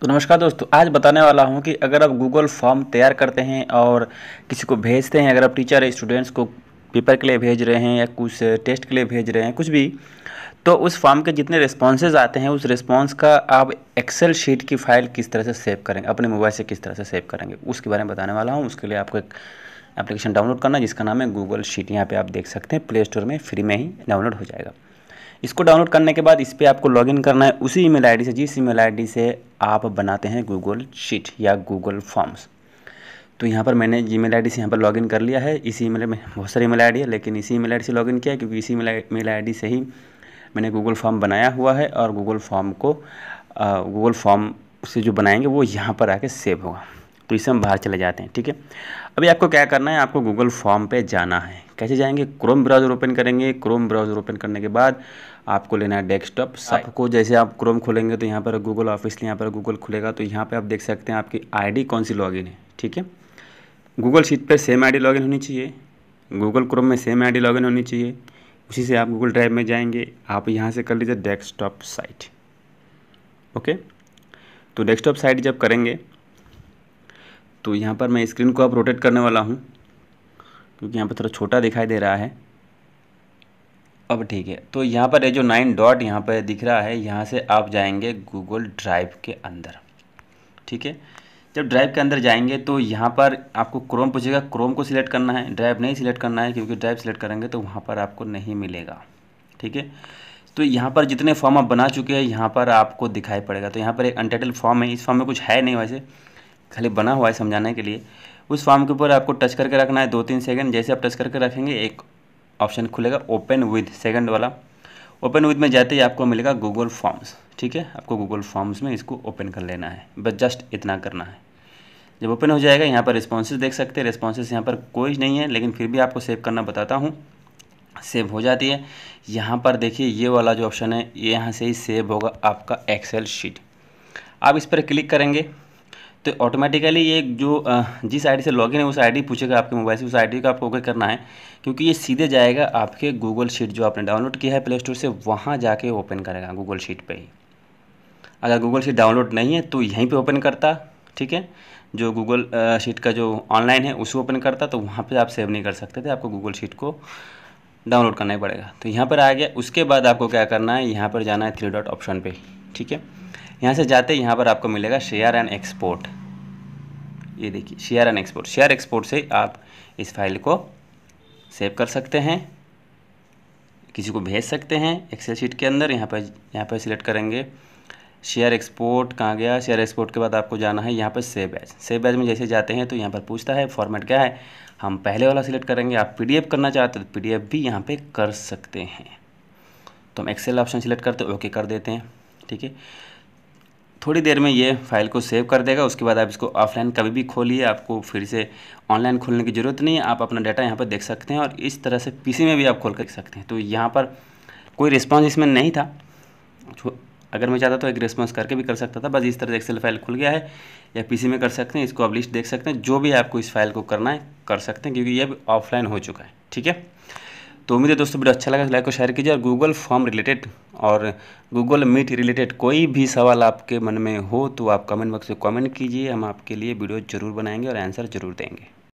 तो नमस्कार दोस्तों आज बताने वाला हूं कि अगर आप गूगल फॉर्म तैयार करते हैं और किसी को भेजते हैं अगर आप टीचर स्टूडेंट्स को पेपर के लिए भेज रहे हैं या कुछ टेस्ट के लिए भेज रहे हैं कुछ भी तो उस फॉर्म के जितने रिस्पॉन्सेज आते हैं उस रिस्पॉन्स का आप एक्सेल शीट की फ़ाइल किस तरह से सेव करेंगे अपने मोबाइल से किस तरह से सेव करेंगे उसके बारे में बताने वाला हूँ उसके लिए आपको एक एप्लीकेशन डाउनलोड करना जिसका नाम है गूगल शीट यहाँ पे आप देख सकते हैं प्ले स्टोर में फ्री में ही डाउनलोड हो जाएगा इसको डाउनलोड करने के बाद इस पर आपको इन करना है उसी ईमेल आईडी से जिस ईमेल आईडी से आप बनाते हैं गूगल शीट या गूगल फॉर्म्स तो यहाँ पर मैंने जी मेल आई से यहाँ पर लॉगिन कर लिया है इसी ईमेल में बहुत सारी ईमेल आई है लेकिन इसी ईमेल आई से लॉगिन किया है क्योंकि इसी मेल आई से ही मैंने गूगल फॉर्म बनाया हुआ है और गूगल फॉर्म को गूगल फॉर्म से जो बनाएंगे वो यहाँ पर आके सेव होगा तो इससे हम बाहर चले जाते हैं ठीक है अभी आपको क्या करना है आपको गूगल फॉर्म पे जाना है कैसे जाएंगे क्रोम ब्राउज़र ओपन करेंगे क्रोम ब्राउज़र ओपन करने के बाद आपको लेना है डेस्कटॉप सबको जैसे आप क्रोम खोलेंगे तो यहाँ पर गूगल ऑफिस यहाँ पर गूगल खुलेगा तो यहाँ पर आप देख सकते हैं आपकी आई कौन सी लॉगिन है ठीक है गूगल शीट पर सेम आई लॉगिन होनी चाहिए गूगल क्रोम में सेम आई लॉगिन होनी चाहिए उसी से आप गूगल ड्राइव में जाएंगे आप यहाँ से कर लीजिए डेस्कटॉप साइट ओके तो डेस्कटॉप साइट जब करेंगे तो यहाँ पर मैं स्क्रीन को अब रोटेट करने वाला हूँ क्योंकि यहाँ पर थोड़ा छोटा दिखाई दे रहा है अब ठीक है तो यहाँ पर ये जो नाइन डॉट यहाँ पर दिख रहा है यहाँ से आप जाएंगे गूगल ड्राइव के अंदर ठीक है जब ड्राइव के अंदर जाएंगे तो यहाँ पर आपको क्रोम पूछेगा क्रोम को सिलेक्ट करना है ड्राइव नहीं सिलेक्ट करना है क्योंकि ड्राइव सिलेक्ट करेंगे तो वहाँ पर आपको नहीं मिलेगा ठीक है तो यहाँ पर जितने फॉर्म आप बना चुके हैं यहाँ पर आपको दिखाई पड़ेगा तो यहाँ पर एक अनटाइटल फॉर्म है इस फॉर्म में कुछ है नहीं वैसे खाली बना हुआ है समझाने के लिए उस फॉर्म के ऊपर आपको टच करके रखना है दो तीन सेकंड जैसे आप टच करके रखेंगे एक ऑप्शन खुलेगा ओपन विद सेकंड वाला ओपन विद में जाते ही आपको मिलेगा गूगल फॉर्म्स ठीक है आपको गूगल फॉर्म्स में इसको ओपन कर लेना है बस जस्ट इतना करना है जब ओपन हो जाएगा यहाँ पर रिस्पॉन्सेज देख सकते हैं रिस्पॉन्सेज यहाँ पर कोई नहीं है लेकिन फिर भी आपको सेव करना बताता हूँ सेव हो जाती है यहाँ पर देखिए ये वाला जो ऑप्शन है ये यहाँ से ही सेव होगा आपका एक्सेल शीट आप इस पर क्लिक करेंगे तो ऑटोमेटिकली ये जो जिस आईडी से लॉगिन है उस आईडी पूछेगा आपके मोबाइल से उस आईडी का आपको ओके करना है क्योंकि ये सीधे जाएगा आपके गूगल शीट जो आपने डाउनलोड किया है प्ले स्टोर से वहाँ जाके ओपन करेगा गूगल शीट पे ही अगर गूगल शीट डाउनलोड नहीं है तो यहीं पे ओपन करता ठीक है जो गूगल शीट का जो ऑनलाइन है उसे ओपन करता तो वहाँ पर आप सेव नहीं कर सकते थे आपको गूगल शीट को डाउनलोड करना ही पड़ेगा तो यहाँ पर आ गया उसके बाद आपको क्या करना है यहाँ पर जाना है थ्री डॉट ऑप्शन पर ठीक है यहाँ से जाते यहाँ पर आपको मिलेगा शेयर एंड एक्सपोर्ट ये देखिए share and export share export से आप इस फाइल को सेव कर सकते हैं किसी को भेज सकते हैं एक्सेल शीट के अंदर यहाँ पर यहाँ पर सिलेक्ट करेंगे शेयर एक्सपोर्ट कहाँ गया शेयर एक्सपोर्ट के बाद आपको जाना है यहाँ पर सेव बैच सेव बैच में जैसे जाते हैं तो यहाँ पर पूछता है फॉर्मेट क्या है हम पहले वाला सिलेक्ट करेंगे आप पीडीएफ करना चाहते हो तो पीडीएफ भी यहाँ पे कर सकते हैं तो हम एक्सेल ऑप्शन सिलेक्ट करते ओके कर देते हैं ठीक है थोड़ी देर में ये फाइल को सेव कर देगा उसके बाद आप इसको ऑफलाइन कभी भी खोलिए आपको फिर से ऑनलाइन खोलने की ज़रूरत नहीं है आप अपना डाटा यहाँ पर देख सकते हैं और इस तरह से पीसी में भी आप खोल कर सकते हैं तो यहाँ पर कोई रिस्पॉन्स इसमें नहीं था अगर मैं चाहता तो एक रिस्पॉन्स करके भी कर सकता था बस इस तरह से एक्सेल फाइल खुल गया है या पी में कर सकते हैं इसको आप लिस्ट देख सकते हैं जो भी आपको इस फाइल को करना है कर सकते हैं क्योंकि ये ऑफलाइन हो चुका है ठीक है तो उम्मीद है दोस्तों वीडियो अच्छा लगा लाइक को शेयर कीजिए और गूगल फॉर्म रिलेटेड और गूगल मीट रिलेटेड कोई भी सवाल आपके मन में हो तो आप कमेंट बॉक्स में कमेंट कीजिए हम आपके लिए वीडियो ज़रूर बनाएंगे और आंसर ज़रूर देंगे